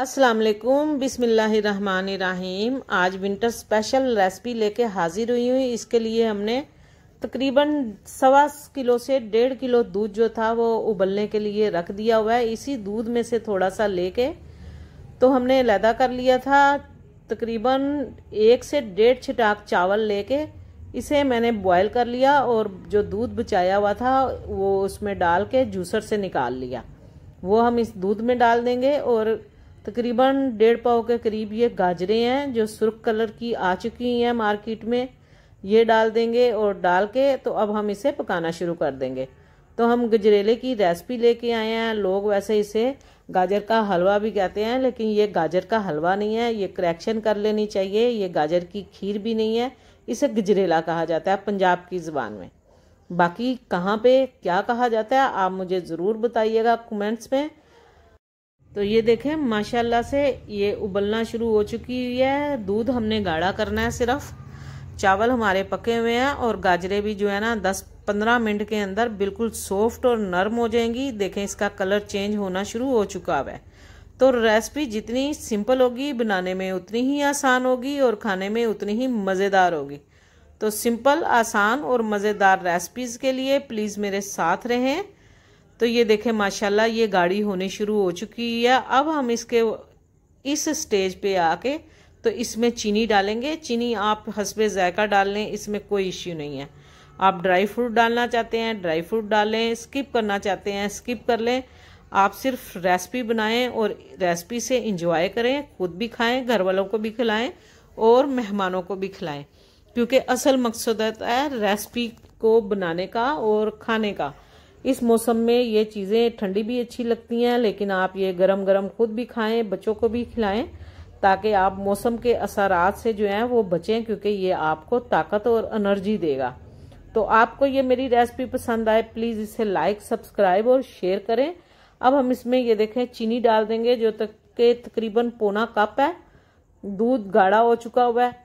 असलकुम बिसमीम आज विंटर स्पेशल रेसिपी लेके हाज़िर हुई हूँ इसके लिए हमने तकरीबन सवा किलो से डेढ़ किलो दूध जो था वो उबलने के लिए रख दिया हुआ है इसी दूध में से थोड़ा सा लेके तो हमने लैदा कर लिया था तकरीबन एक से डेढ़ छिटाक चावल लेके इसे मैंने बॉयल कर लिया और जो दूध बचाया हुआ था वो उसमें डाल के जूसर से निकाल लिया वो हम इस दूध में डाल देंगे और तकरीबन डेढ़ पाव के करीब ये गाजरे हैं जो सुर्ख कलर की आ चुकी हैं मार्केट में ये डाल देंगे और डाल के तो अब हम इसे पकाना शुरू कर देंगे तो हम गजरेले की रेसिपी लेके आए हैं लोग वैसे इसे गाजर का हलवा भी कहते हैं लेकिन ये गाजर का हलवा नहीं है ये क्रैक्शन कर लेनी चाहिए ये गाजर की खीर भी नहीं है इसे गजरेला कहा जाता है पंजाब की ज़बान में बाकी कहाँ पे क्या कहा जाता है आप मुझे ज़रूर बताइएगा कमेंट्स में तो ये देखें माशाल्लाह से ये उबलना शुरू हो चुकी हुई है दूध हमने गाढ़ा करना है सिर्फ चावल हमारे पके हुए हैं और गाजरे भी जो है ना दस पंद्रह मिनट के अंदर बिल्कुल सॉफ्ट और नरम हो जाएंगी देखें इसका कलर चेंज होना शुरू हो चुका है तो रेसिपी जितनी सिंपल होगी बनाने में उतनी ही आसान होगी और खाने में उतनी ही मज़ेदार होगी तो सिंपल आसान और मज़ेदार रेसिपीज़ के लिए प्लीज़ मेरे साथ रहें तो ये देखें माशाल्लाह ये गाड़ी होनी शुरू हो चुकी है अब हम इसके इस स्टेज पे आके तो इसमें चीनी डालेंगे चीनी आप हंसबे ज़ायका डाल लें इसमें कोई इश्यू नहीं है आप ड्राई फ्रूट डालना चाहते हैं ड्राई फ्रूट डालें स्किप करना चाहते हैं स्किप कर लें आप सिर्फ रेसिपी बनाएं और रेसिपी से इंजॉय करें खुद भी खाएं घर वालों को भी खिलाएं और मेहमानों को भी खिलाएं क्योंकि असल मकसद होता है रेसिपी को बनाने का और खाने का इस मौसम में ये चीज़ें ठंडी भी अच्छी लगती हैं लेकिन आप ये गरम गरम खुद भी खाएं बच्चों को भी खिलाएं ताकि आप मौसम के असरात से जो हैं वो बचें क्योंकि ये आपको ताकत और एनर्जी देगा तो आपको ये मेरी रेसिपी पसंद आए प्लीज़ इसे लाइक सब्सक्राइब और शेयर करें अब हम इसमें ये देखें चीनी डाल देंगे जो तक के तकरीबन पौना कप है दूध गाढ़ा हो चुका हुआ है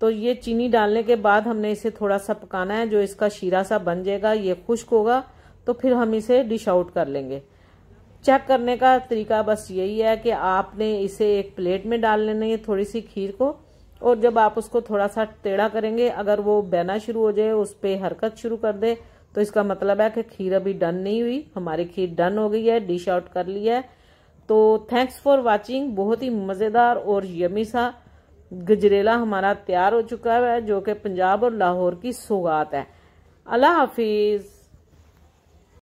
तो ये चीनी डालने के बाद हमने इसे थोड़ा सा पकाना है जो इसका शीरा सा बन जाएगा ये खुश्क होगा तो फिर हम इसे डिश आउट कर लेंगे चेक करने का तरीका बस यही है कि आपने इसे एक प्लेट में डाल लेनी है थोड़ी सी खीर को और जब आप उसको थोड़ा सा टेढ़ा करेंगे अगर वो बहना शुरू हो जाए उस पर हरकत शुरू कर दे तो इसका मतलब है कि खीर अभी डन नहीं हुई हमारी खीर डन हो गई है डिश आउट कर लिया है तो थैंक्स फॉर वाचिंग बहुत ही मज़ेदार और यमी सा गजरेला हमारा तैयार हो चुका है जो कि पंजाब और लाहौर की सौगात है अल्लाह हाफिज़